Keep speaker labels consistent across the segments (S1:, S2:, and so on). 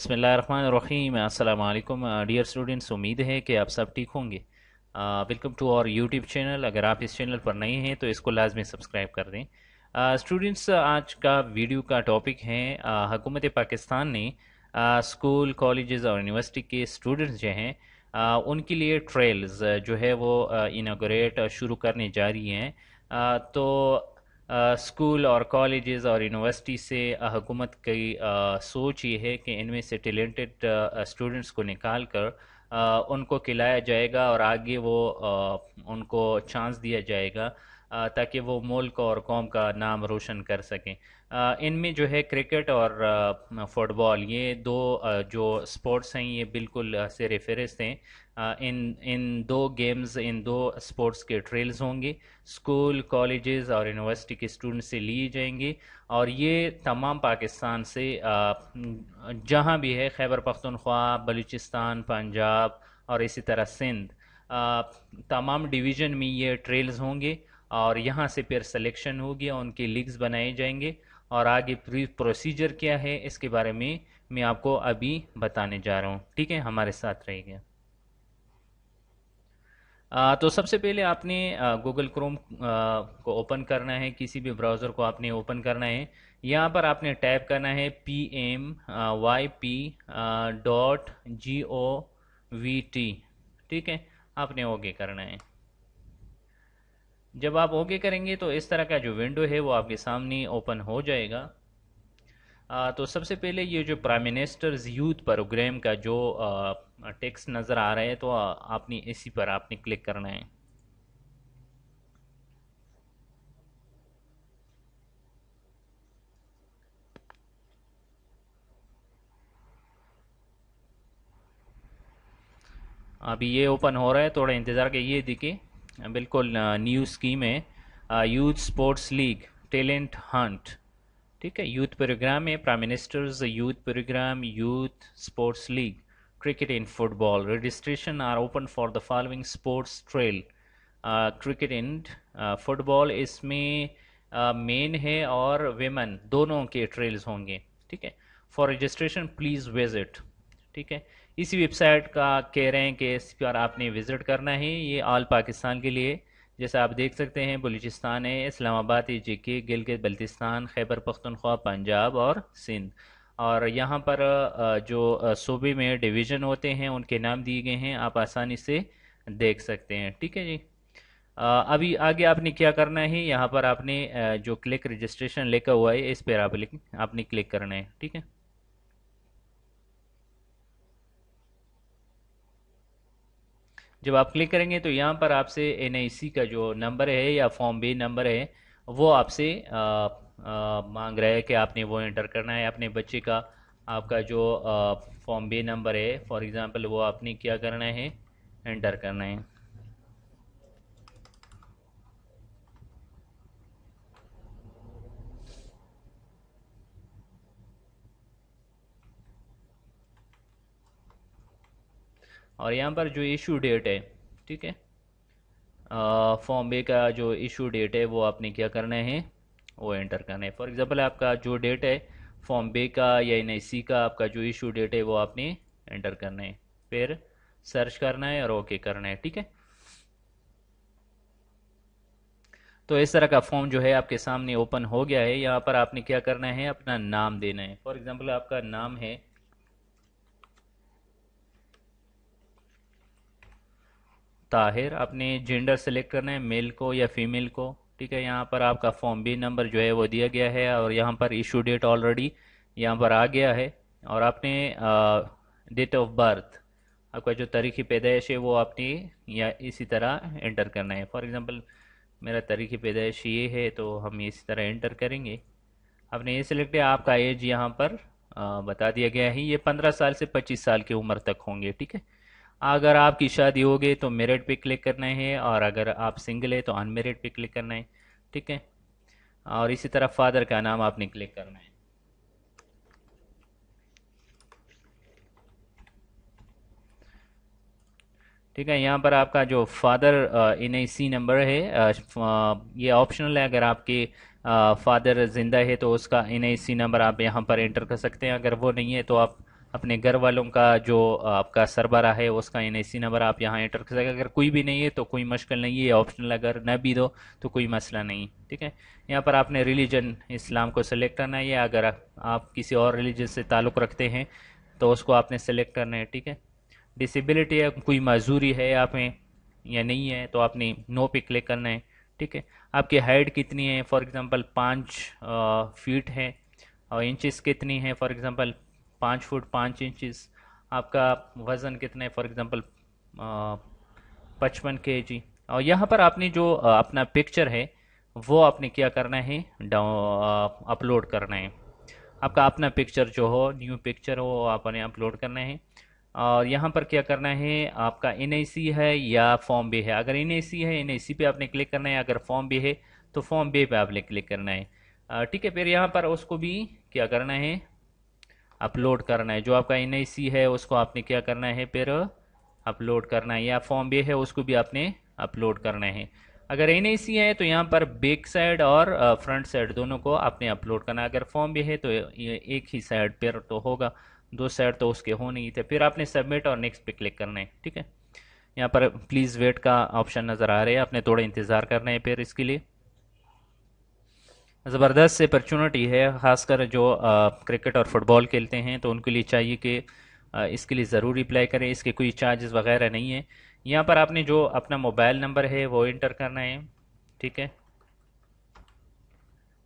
S1: बसमीम असल dear students उम्मीद है कि आप सब ठीक होंगे वेलकम टू और यूट्यूब चैनल अगर आप इस चैनल पर नए हैं तो इसको लाजमी सब्सक्राइब कर दें स्टूडेंट्स आज का वीडियो का टॉपिक है हकूमत पाकिस्तान ने स्कूल कॉलेजेस और यूनिवर्सिटी के स्टूडेंट्स जो हैं उनके लिए ट्रेल्स जो है वो इनाग्रेट शुरू करने जा रही हैं तो स्कूल और कॉलेजेस और यूनिवर्सिटी से हुकूमत की सोच ये है कि इनमें से टैलेंटेड स्टूडेंट्स को निकाल कर उनको खिलाया जाएगा और आगे वो उनको चांस दिया जाएगा ताकि वो मुल्क और कौम का नाम रोशन कर सकें इनमें जो है क्रिकेट और फुटबॉल ये दो जो स्पोर्ट्स हैं ये बिल्कुल सिर फहरिस्त हैं इन इन दो गेम्स इन दो स्पोर्ट्स के ट्रेल्स होंगे स्कूल कॉलेजेस और यूनिवर्सिटी के स्टूडेंट से लिए जाएंगे और ये तमाम पाकिस्तान से जहाँ भी है खैबर पख्तनख्वा बलूचिस्तान पंजाब और इसी तरह सिंध तमाम डिवीज़न में ये ट्रेल्स होंगे और यहाँ से फिर सिलेक्शन होगी और उनके लिंक्स बनाए जाएंगे और आगे प्रोसीजर क्या है इसके बारे में मैं आपको अभी बताने जा रहा हूँ ठीक है हमारे साथ रहेगा तो सबसे पहले आपने गूगल क्रोम को ओपन करना है किसी भी ब्राउज़र को आपने ओपन करना है यहाँ पर आपने टाइप करना है P M Y P dot G O V T ठीक है आपने ओके करना है जब आप ओके करेंगे तो इस तरह का जो विंडो है वो आपके सामने ओपन हो जाएगा आ, तो सबसे पहले ये जो प्राइम मिनिस्टर्स यूथ प्रोग्राम का जो टेक्स्ट नज़र आ रहा है तो आपने इसी पर आपने क्लिक करना है अभी ये ओपन हो रहा है थोड़ा इंतज़ार के ये दिखे बिल्कुल न्यू स्कीम है youth sports league talent hunt ठीक है यूथ प्रोग्राम है prime minister's youth program youth sports league cricket in football registration are open for the following sports trail cricket cricket football इसमें मेन है और वेमन दोनों के trails होंगे ठीक है फॉर रजिस्ट्रेशन प्लीज़ विजिट ठीक है इसी वेबसाइट का कह रहे हैं कि इस पर आपने विज़िट करना है ये ऑल पाकिस्तान के लिए जैसा आप देख सकते हैं बलूचिस्तान है इस्लामाबाद जे के गिलगित बल्तिस्तान खैबर पख्तनख्वा पंजाब और सिंध और यहाँ पर जो सूबे में डिवीज़न होते हैं उनके नाम दिए गए हैं आप आसानी से देख सकते हैं ठीक है जी अभी आगे आपने क्या करना है यहाँ पर आपने जो क्लिक रजिस्ट्रेशन लेकर हुआ है इस पर आप आपने क्लिक करना है ठीक है जब आप क्लिक करेंगे तो यहाँ पर आपसे एन का जो नंबर है या फॉर्म बी नंबर है वो आपसे मांग रहा है कि आपने वो एंटर करना है अपने बच्चे का आपका जो फॉर्म बी नंबर है फॉर एग्ज़ाम्पल वो आपने क्या करना है एंटर करना है और यहाँ पर जो इशू डेट है ठीक है फॉर्म बे का जो इशू डेट है वो आपने क्या करना है वो एंटर करना है फॉर एग्ज़ाम्पल आपका जो डेट है फॉर्म बे का या एन का आपका जो इशू डेट है वो आपने एंटर करना है फिर सर्च करना है और ओके करना है ठीक है तो इस तरह का फॉर्म जो है आपके सामने ओपन हो गया है यहाँ पर आपने क्या करना है अपना नाम देना है फॉर एग्जाम्पल आपका नाम है ताहिर आपने जेंडर सेलेक्ट करना है मेल को या फीमेल को ठीक है यहाँ पर आपका फॉर्म बी नंबर जो है वो दिया गया है और यहाँ पर इशू डेट ऑलरेडी यहाँ पर आ गया है और आपने डेट ऑफ बर्थ आपका जो तारीख़ी पैदाइश है वो आपने या इसी तरह एंटर करना है फॉर एग्ज़ाम्पल मेरा तारीख़ पैदाइश ये है तो हम इसी तरह एंटर करेंगे आपने ये सिलेक्ट किया आपका एज यहाँ पर आ, बता दिया गया है ये पंद्रह साल से पच्चीस साल की उम्र तक होंगे ठीक है अगर आपकी शादी हो गई तो मेरिट पे क्लिक करना है और अगर आप सिंगल है तो अनमेरिड पे क्लिक करना है ठीक है और इसी तरह फादर का नाम आपने क्लिक करना है ठीक है यहाँ पर आपका जो father N I C number है ये ऑप्शनल है अगर आपके फादर ज़िंदा है तो उसका एन आई सी नंबर आप यहाँ पर एंटर कर सकते हैं अगर वो नहीं है तो आप अपने घर वालों का जो आपका सरबरा है उसका एन नंबर आप यहाँ एंटर कर सकते अगर कोई भी नहीं है तो कोई मुश्किल नहीं है ऑप्शनल अगर न भी दो तो कोई मसला नहीं ठीक है यहाँ पर आपने रिलीजन इस्लाम को सिलेक्ट करना है या अगर आप किसी और रिलीजन से ताल्लुक़ रखते हैं तो उसको आपने सेलेक्ट करना है ठीक है डिसेबिलिटी या कोई मजदूरी है आप में या नहीं है तो आपने नो पे क्लिक करना है ठीक है आपकी हाइट कितनी है फॉर एग्ज़ाम्पल पाँच फीट है और इंचज़ कितनी है फॉर एग्ज़ाम्पल पाँच फुट पाँच इंचिस आपका वज़न कितना है फॉर एग्ज़ाम्पल पचपन के जी और यहाँ पर आपने जो अपना पिक्चर है वो आपने क्या करना है डाउन अपलोड करना है आपका अपना पिक्चर जो हो न्यू पिक्चर हो आपने अपलोड करना है और यहाँ पर क्या करना है आपका एन है या फॉर्म बे है अगर एन है एन पे आपने क्लिक करना है अगर फॉर्म बे है तो फॉर्म बे पे आपने क्लिक करना है ठीक है फिर यहाँ पर उसको भी क्या करना है अपलोड करना है जो आपका एन है उसको आपने क्या करना है फिर अपलोड करना है या फॉर्म बे है उसको भी आपने अपलोड करना है अगर एन है तो यहाँ पर बैक साइड और फ्रंट साइड दोनों को आपने अपलोड करना है अगर फॉर्म बे है तो एक ही साइड पर तो होगा दो साइड तो उसके हो नहीं थे फिर आपने सबमिट और नेक्स्ट पे क्लिक करना है ठीक है यहाँ पर प्लीज़ वेट का ऑप्शन नज़र आ रहा है आपने थोड़ा इंतज़ार करना है फिर इसके लिए ज़बरदस्त अपॉर्चुनिटी है ख़ासकर जो क्रिकेट और फुटबॉल खेलते हैं तो उनके लिए चाहिए कि इसके लिए ज़रूर अप्लाई करें इसके कोई चार्जेस वगैरह नहीं है यहाँ पर आपने जो अपना मोबाइल नंबर है वो इंटर करना है ठीक है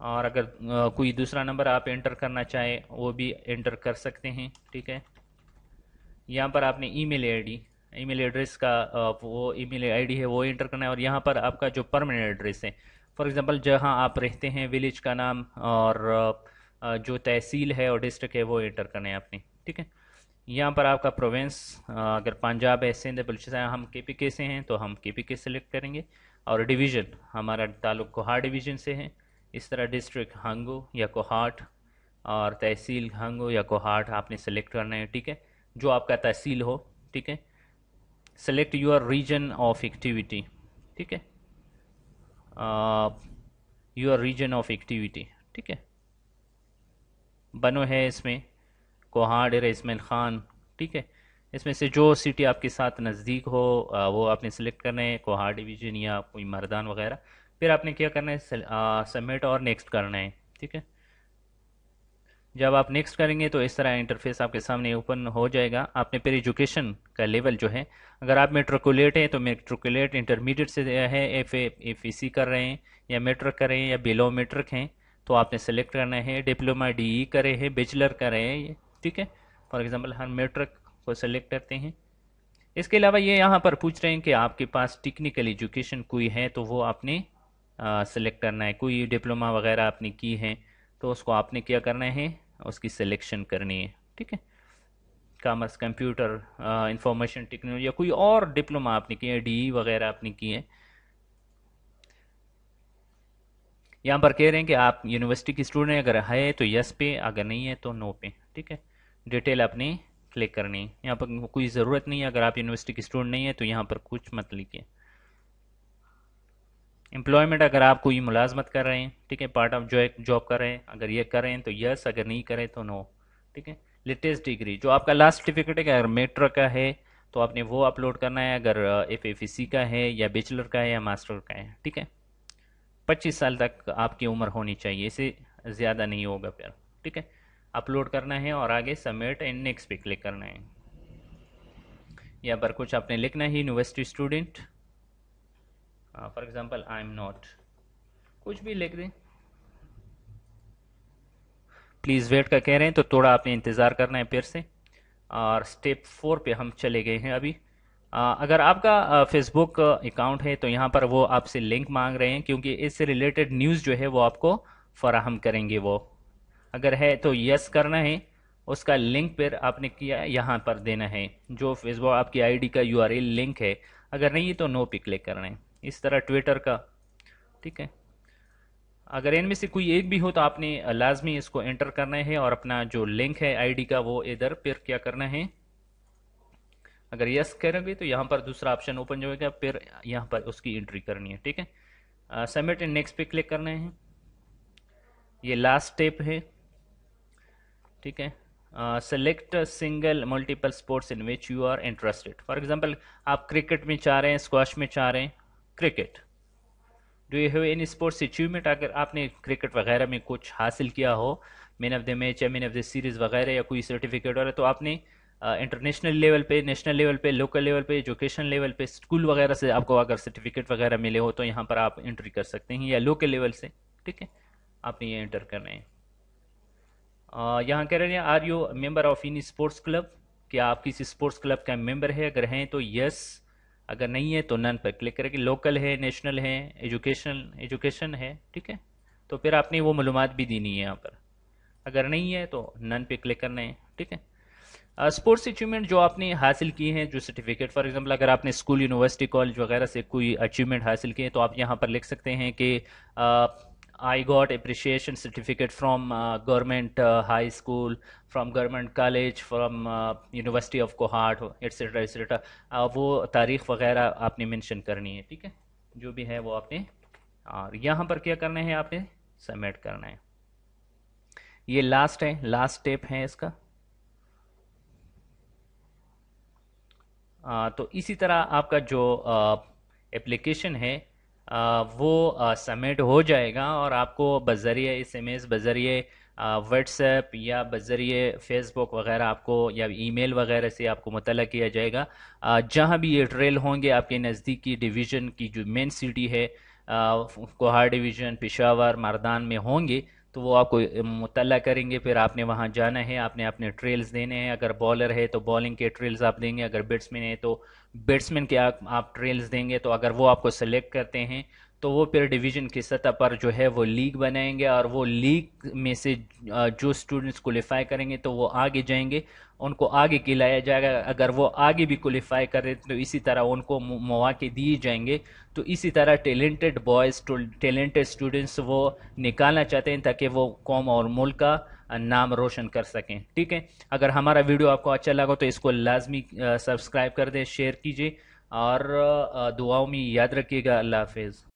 S1: और अगर आ, कोई दूसरा नंबर आप इंटर करना चाहें वो भी इंटर कर सकते हैं ठीक है यहाँ पर आपने ईमेल आईडी ईमेल एड्रेस का वो ईमेल आईडी है वो इंटर करना है और यहाँ पर आपका जो परमानेंट एड्रेस है फॉर एग्ज़ाम्पल जहाँ आप रहते हैं विलेज का नाम और जो तहसील है और डिस्ट्रिक्ट है वो एंटर करना है आपने ठीक है यहाँ पर आपका प्रोविंस अगर पंजाब है सिंध बलूचिस्तान हम के पी के से हैं तो हम के पी के सेलेक्ट करेंगे और डिवीज़न हमारा ताल्लुक कोहार डिवीज़न से है इस तरह डिस्ट्रिक्ट हांगो या कोहाट और तहसील हंगो या कोहाट आपने सेलेक्ट करना है ठीक है जो आपका तहसील हो ठीक है select your region of activity ठीक है योर रीजन ऑफ एक्टिविटी ठीक है बनो है इसमें कोहाड़ है इसमेल ख़ान ठीक है इसमें से जो सिटी आपके साथ नज़दीक हो uh, वो आपने सेलेक्ट करना है कोहाड़ डिवीजन या कोई मरदान वगैरह फिर आपने क्या करना है सबमिट uh, और नेक्स्ट करना है ठीक है जब आप नेक्स्ट करेंगे तो इस तरह इंटरफेस आपके सामने ओपन हो जाएगा आपने फिर एजुकेशन का लेवल जो है अगर आप मेट्रिकुलेट हैं तो मेट्रिकुलेट इंटरमीडिएट से है एफ एफ ई सी कर रहे हैं या मेट्रिक कर रहे हैं या बिलो मेट्रिक हैं तो आपने सेलेक्ट करना है डिप्लोमा डी ई करे हैं बेचलर करे हैं ठीक है फॉर एग्ज़ाम्पल हम मेट्रिक को सेलेक्ट करते हैं इसके अलावा ये यहाँ पर पूछ रहे हैं कि आपके पास टेक्निकल एजुकेशन कोई है तो वो आपने सेलेक्ट करना है कोई डिप्लोमा वगैरह आपने की है तो उसको आपने क्या करना है उसकी सिलेक्शन करनी है ठीक है कामर्स कंप्यूटर इंफॉर्मेशन टेक्नोलॉजी या कोई और डिप्लोमा आपने किए है डी e वगैरह आपने किए हैं यहाँ पर कह रहे हैं कि आप यूनिवर्सिटी की स्टूडेंट अगर है तो यस पे अगर नहीं है तो नो पे ठीक है डिटेल आपने क्लिक करनी है यहाँ पर कोई ज़रूरत नहीं है अगर आप यूनिवर्सिटी की स्टूडेंट नहीं है तो यहाँ पर कुछ मत लिखिए एम्प्लॉयमेंट अगर आप कोई मुलाजमत कर रहे हैं ठीक है पार्ट ऑफ जो जॉब कर रहे हैं अगर ये कर रहे हैं तो यस अगर नहीं करें तो नो ठीक है लेटेस्ट डिग्री जो आपका लास्ट सर्टिफिकेट है अगर मेट्रो का है तो आपने वो अपलोड करना है अगर एफ एफ सी का है या बेचलर का है या मास्टर का है ठीक है पच्चीस साल तक आपकी उम्र होनी चाहिए इसे ज़्यादा नहीं होगा फिर ठीक है अपलोड करना है और आगे सबमिट एंड नेक्स्ट पे क्लिक करना है यहाँ पर कुछ आपने लिखना है university student for example I am not कुछ भी लिख दें प्लीज़ वेट का कह रहे हैं तो थोड़ा आपने इंतज़ार करना है फिर से और स्टेप फोर पे हम चले गए हैं अभी आ, uh, अगर आपका फेसबुक uh, अकाउंट है तो यहाँ पर वो आपसे लिंक मांग रहे हैं क्योंकि इससे रिलेटेड न्यूज़ जो है वो आपको फराहम करेंगे वो अगर है तो यस करना है उसका लिंक पर आपने किया यहाँ पर देना है जो फेसबुक आपकी आईडी का यूआरएल लिंक है अगर नहीं तो नो पे क्लिक करना है इस तरह ट्विटर का ठीक है अगर इनमें से कोई एक भी हो तो आपने लाजमी इसको एंटर करना है और अपना जो लिंक है आईडी का वो इधर फिर क्या करना है अगर यस करोगे तो यहाँ पर दूसरा ऑप्शन ओपन होगा फिर यहाँ पर उसकी एंट्री करनी है ठीक है सबमिट एंड नेक्स्ट पे क्लिक करना है ये लास्ट स्टेप है ठीक है select single multiple sports in which you are interested for example आप क्रिकेट में चाह रहे हैं स्क्वाश में चाह रहे हैं cricket do you have any sports achievement अगर आपने क्रिकेट वगैरह में कुछ हासिल किया हो मैन ऑफ द मैच या मैन ऑफ द सीरीज़ वगैरह या कोई सर्टिफिकेट वगैरह तो आपने इंटरनेशनल लेवल पे नेशनल लेवल पे लोकल लेवल पे एजुकेशन लेवल पे स्कूल वगैरह से आपको अगर सर्टिफिकेट वगैरह मिले हो तो यहाँ पर आप एंट्री कर सकते हैं या लोकल लेवल से ठीक है आपने ये एंटर रहे हैं यहाँ कह रहे हैं are you member of any sports club क्या आप किसी स्पोर्ट्स क्लब का मेम्बर है अगर हैं तो यस yes, अगर नहीं है तो नन पर क्लिक करेंगे लोकल है नेशनल है एजुकेशन एजुकेशन है ठीक है तो फिर आपने वो मालूम भी देनी है यहाँ पर अगर नहीं है तो नन पे क्लिक करना है ठीक है स्पोर्ट्स अचीवमेंट जो आपने हासिल किए हैं जो सर्टिफिकेट फॉर एग्जांपल अगर आपने स्कूल यूनिवर्सिटी कॉलेज वगैरह से कोई अचीवमेंट हासिल किए तो आप यहाँ पर लिख सकते हैं कि I got appreciation certificate from uh, government uh, high school, from government college, from university of Kohat etcetera etcetera वो तारीख वगैरह आपने मेंशन करनी है ठीक है जो भी है वो आपने और यहाँ पर क्या करना है आपने सबमिट करना है ये लास्ट है लास्ट स्टेप है इसका आ, तो इसी तरह आपका जो एप्लीकेशन uh, है वो सबमिट हो जाएगा और आपको बजरिए एस एम एस बजरिए व्हाट्सएप या बजरिए फेसबुक वगैरह आपको या ईमेल वगैरह से आपको मुतल किया जाएगा जहाँ भी ये ट्रेल होंगे आपके नज़दीकी डिवीज़न की जो मेन सिटी है कोहार डिवीज़न पिशावर मरदान में होंगे तो वो आपको मुतल करेंगे फिर आपने वहाँ जाना है आपने अपने ट्रेल्स देने हैं अगर बॉलर है तो बॉलिंग के ट्रेल्स आप देंगे अगर बैट्समैन है तो बैट्समैन के आप, आप ट्रेल्स देंगे तो अगर वो आपको सेलेक्ट करते हैं तो वो फिर डिवीज़न की सतह पर जो है वो लीग बनाएंगे और वो लीग में से जो स्टूडेंट्स क्वालिफाई करेंगे तो वो आगे जाएंगे उनको आगे खिलाया जाएगा अगर वो आगे भी क्वालिफाई करें तो इसी तरह उनको मौाक़े दिए जाएंगे तो इसी तरह टैलेंटेड बॉयज़ टैलेंटेड स्टूडेंट्स वो निकालना चाहते हैं ताकि वो कौम और मुल्क का नाम रोशन कर सकें ठीक है अगर हमारा वीडियो आपको अच्छा लगा तो इसको लाजमी सब्सक्राइब कर दें शेयर कीजिए और दुआओं में याद रखिएगा अल्लाह हाफिज़